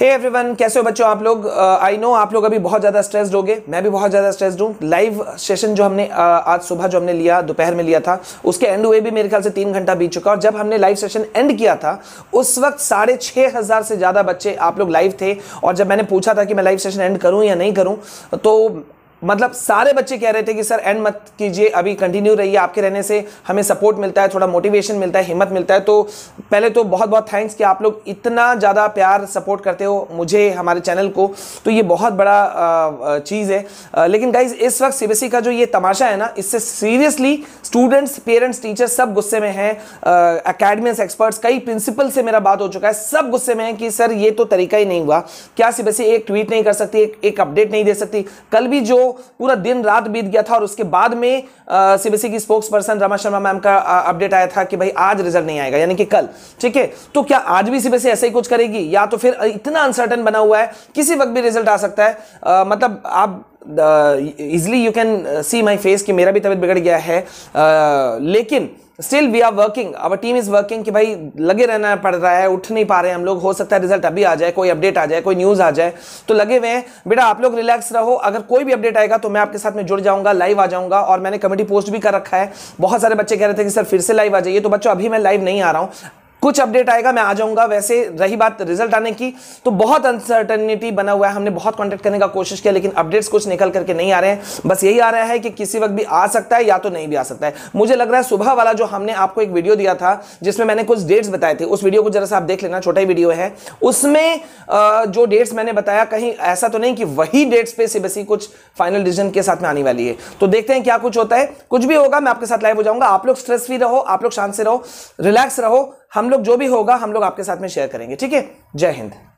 hey everyone कैसे हो बच्चों आप लोग आई uh, नो आप लोग अभी बहुत ज़्यादा स्ट्रेस्ड होगे मैं भी बहुत ज़्यादा स्ट्रेस्ड हूँ लाइव सेशन जो हमने uh, आज सुबह जो हमने लिया दोपहर में लिया था उसके एंड हुए भी मेरे ख्याल से तीन घंटा बीत चुका और जब हमने लाइव सेशन एंड किया था उस वक्त साढ़े छः हज़ार से ज़्यादा बच्चे आप लोग लाइव थे और जब मैंने पूछा था कि मैं लाइव सेशन एंड करूँ या नहीं करूँ तो मतलब सारे बच्चे कह रहे थे कि सर एंड मत कीजिए अभी कंटिन्यू रहिए आपके रहने से हमें सपोर्ट मिलता है थोड़ा मोटिवेशन मिलता है हिम्मत मिलता है तो पहले तो बहुत बहुत थैंक्स कि आप लोग इतना ज़्यादा प्यार सपोर्ट करते हो मुझे हमारे चैनल को तो ये बहुत बड़ा चीज़ है लेकिन गाइज इस वक्त सी e का जो ये तमाशा है ना इससे सीरियसली स्टूडेंट्स पेरेंट्स टीचर्स सब गुस्से में हैं अकेडमिक्स एक्सपर्ट्स कई प्रिंसिपल से मेरा बात हो चुका है सब गुस्से में है कि सर ये तो तरीका ही नहीं हुआ क्या सी e एक ट्वीट नहीं कर सकती एक अपडेट नहीं दे सकती कल भी जो पूरा दिन रात बीत गया था और उसके बाद में सीबीएसई की spokesperson Rama Sharma ma'am का अपडेट आया था कि भाई आज रिजल्ट नहीं आएगा यानी कि कल ठीक है तो क्या आज भी सीबीएसई ऐसे ही कुछ करेगी या तो फिर इतना अनसर्टन बना हुआ है किसी वक्त भी रिजल्ट आ सकता है आ, मतलब आप easily you can see my face कि मेरा भी तबीयत बिगड़ गया है uh, लेकिन still we are working our team is working कि भाई लगे रहना पड़ रहा है उठ नहीं पा रहे हैं हम लोग हो सकता है रिजल्ट अभी आ जाए कोई अपडेट आ जाए कोई न्यूज़ आ जाए तो लगे हुए हैं बेटा आप लोग रिलैक्स रहो अगर कोई भी अपडेट आएगा तो मैं आपके साथ में जुड़ जाऊंगा लाइव आ जाऊंगा और मैंने कमेटी पोस्ट भी कर रखा है बहुत सारे बच्चे कह रहे थे कि सर फिर से लाइव आ जाइए तो बच्चों अभी मैं लाइव नहीं आ रहा हूँ कुछ अपडेट आएगा मैं आ जाऊंगा वैसे रही बात रिजल्ट आने की तो बहुत अनसर्टनिटी बना हुआ है हमने बहुत कॉन्टेक्ट करने का कोशिश किया लेकिन अपडेट्स कुछ निकल करके नहीं आ रहे हैं बस यही आ रहा है कि किसी वक्त भी आ सकता है या तो नहीं भी आ सकता है मुझे लग रहा है सुबह वाला जो हमने आपको एक वीडियो दिया था जिसमें मैंने कुछ डेट्स बताए थे उस वीडियो को जरा सा आप देख लेना छोटा ही वीडियो है उसमें जो डेट्स मैंने बताया कहीं ऐसा तो नहीं कि वही डेट्स पे सीबीएसई कुछ फाइनल डिसीजन के साथ में आने वाली है तो देखते हैं क्या कुछ होता है कुछ भी होगा मैं आपके साथ लाइव हो जाऊंगा आप लोग स्ट्रेस फ्री रहो आप लोग शांत से रहो रिलैक्स रहो हम लोग जो भी होगा हम लोग आपके साथ में शेयर करेंगे ठीक है जय हिंद